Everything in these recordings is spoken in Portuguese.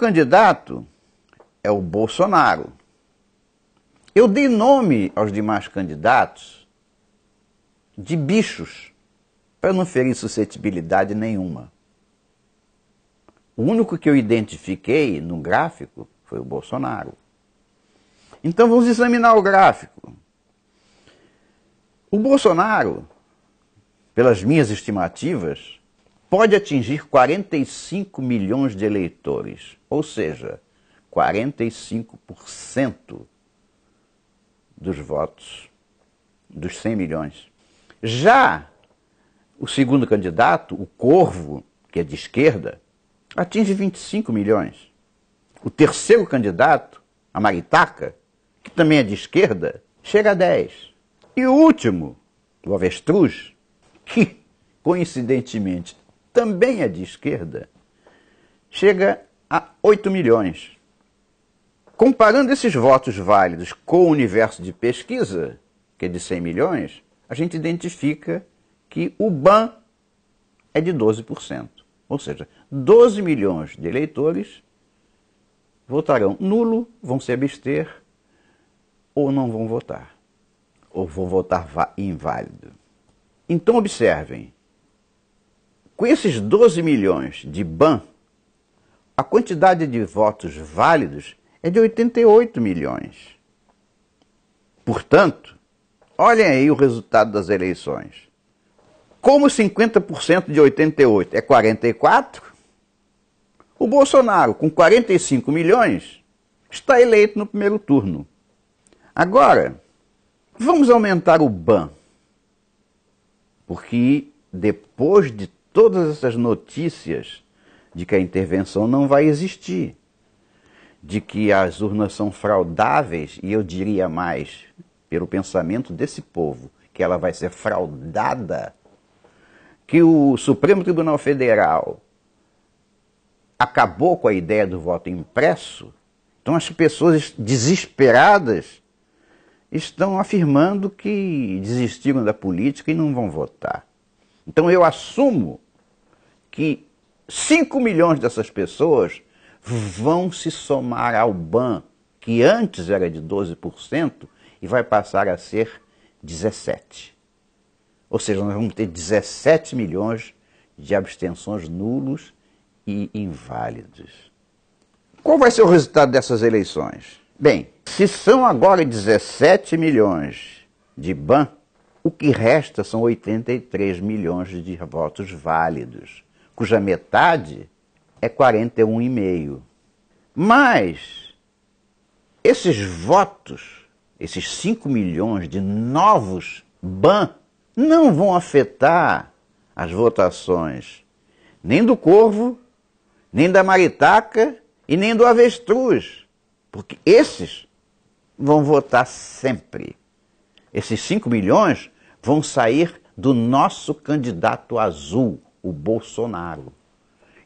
candidato é o Bolsonaro. Eu dei nome aos demais candidatos de bichos, para não ferir suscetibilidade nenhuma. O único que eu identifiquei no gráfico foi o Bolsonaro. Então vamos examinar o gráfico. O Bolsonaro, pelas minhas estimativas, pode atingir 45 milhões de eleitores, ou seja, 45% dos votos dos 100 milhões. Já o segundo candidato, o Corvo, que é de esquerda, atinge 25 milhões. O terceiro candidato, a Maritaca, que também é de esquerda, chega a 10. E o último, o Avestruz, que coincidentemente também é de esquerda, chega a 8 milhões. Comparando esses votos válidos com o universo de pesquisa, que é de 100 milhões, a gente identifica que o BAN é de 12%. Ou seja, 12 milhões de eleitores votarão nulo, vão se abster ou não vão votar. Ou vão votar inválido. Então, observem: com esses 12 milhões de ban, a quantidade de votos válidos é de 88 milhões. Portanto, olhem aí o resultado das eleições. Como 50% de 88 é 44, o Bolsonaro, com 45 milhões, está eleito no primeiro turno. Agora, vamos aumentar o ban. Porque depois de todas essas notícias de que a intervenção não vai existir, de que as urnas são fraudáveis, e eu diria mais, pelo pensamento desse povo, que ela vai ser fraudada, que o Supremo Tribunal Federal acabou com a ideia do voto impresso, então as pessoas desesperadas estão afirmando que desistiram da política e não vão votar. Então eu assumo que 5 milhões dessas pessoas vão se somar ao BAN, que antes era de 12%, e vai passar a ser 17%. Ou seja, nós vamos ter 17 milhões de abstenções nulos e inválidos. Qual vai ser o resultado dessas eleições? Bem, se são agora 17 milhões de BAN, o que resta são 83 milhões de votos válidos, cuja metade é 41,5. Mas esses votos, esses 5 milhões de novos BAN, não vão afetar as votações nem do Corvo, nem da Maritaca e nem do Avestruz, porque esses vão votar sempre. Esses 5 milhões vão sair do nosso candidato azul, o Bolsonaro.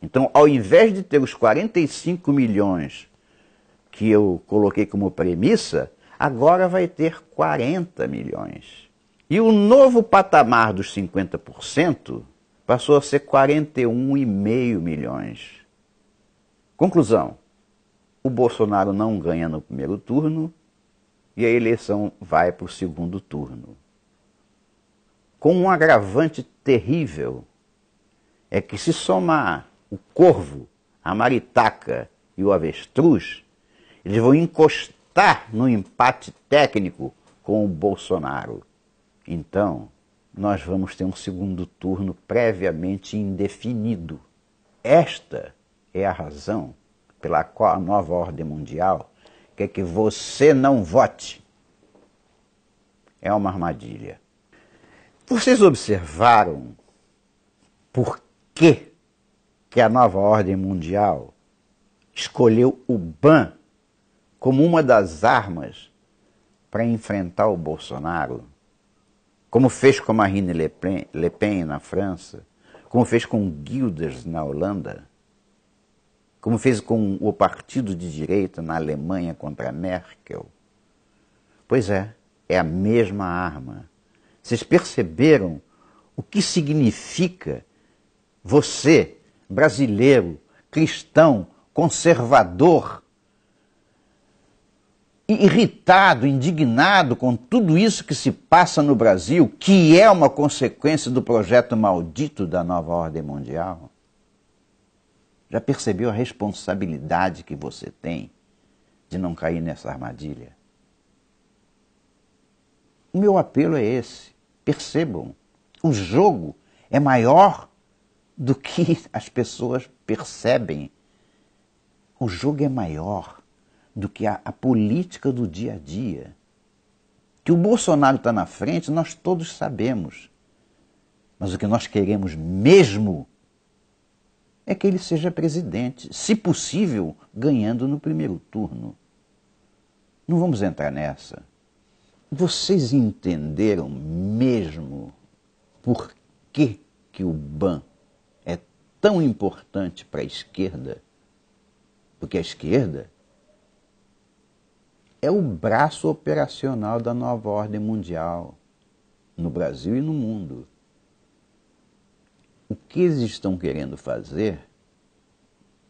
Então, ao invés de ter os 45 milhões que eu coloquei como premissa, agora vai ter 40 milhões. E o novo patamar dos 50% passou a ser 41,5 milhões. Conclusão: o Bolsonaro não ganha no primeiro turno e a eleição vai para o segundo turno com um agravante terrível: é que se somar o corvo, a maritaca e o avestruz, eles vão encostar no empate técnico com o Bolsonaro. Então, nós vamos ter um segundo turno previamente indefinido. Esta é a razão pela qual a nova ordem mundial quer que você não vote. É uma armadilha. Vocês observaram por que, que a nova ordem mundial escolheu o BAN como uma das armas para enfrentar o Bolsonaro? Como fez com Marine Le Pen, Le Pen na França? Como fez com Guilders na Holanda? Como fez com o partido de direita na Alemanha contra Merkel? Pois é, é a mesma arma vocês perceberam o que significa você, brasileiro, cristão, conservador, irritado, indignado com tudo isso que se passa no Brasil, que é uma consequência do projeto maldito da nova ordem mundial? Já percebeu a responsabilidade que você tem de não cair nessa armadilha? O meu apelo é esse percebam. O jogo é maior do que as pessoas percebem. O jogo é maior do que a, a política do dia a dia. Que o Bolsonaro está na frente, nós todos sabemos. Mas o que nós queremos mesmo é que ele seja presidente, se possível, ganhando no primeiro turno. Não vamos entrar nessa. Vocês entenderam mesmo por que, que o BAN é tão importante para a esquerda? Porque a esquerda é o braço operacional da nova ordem mundial, no Brasil e no mundo. O que eles estão querendo fazer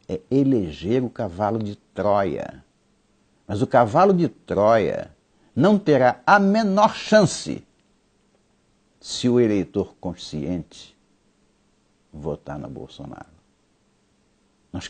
é eleger o cavalo de Troia. Mas o cavalo de Troia não terá a menor chance se o eleitor consciente votar no Bolsonaro.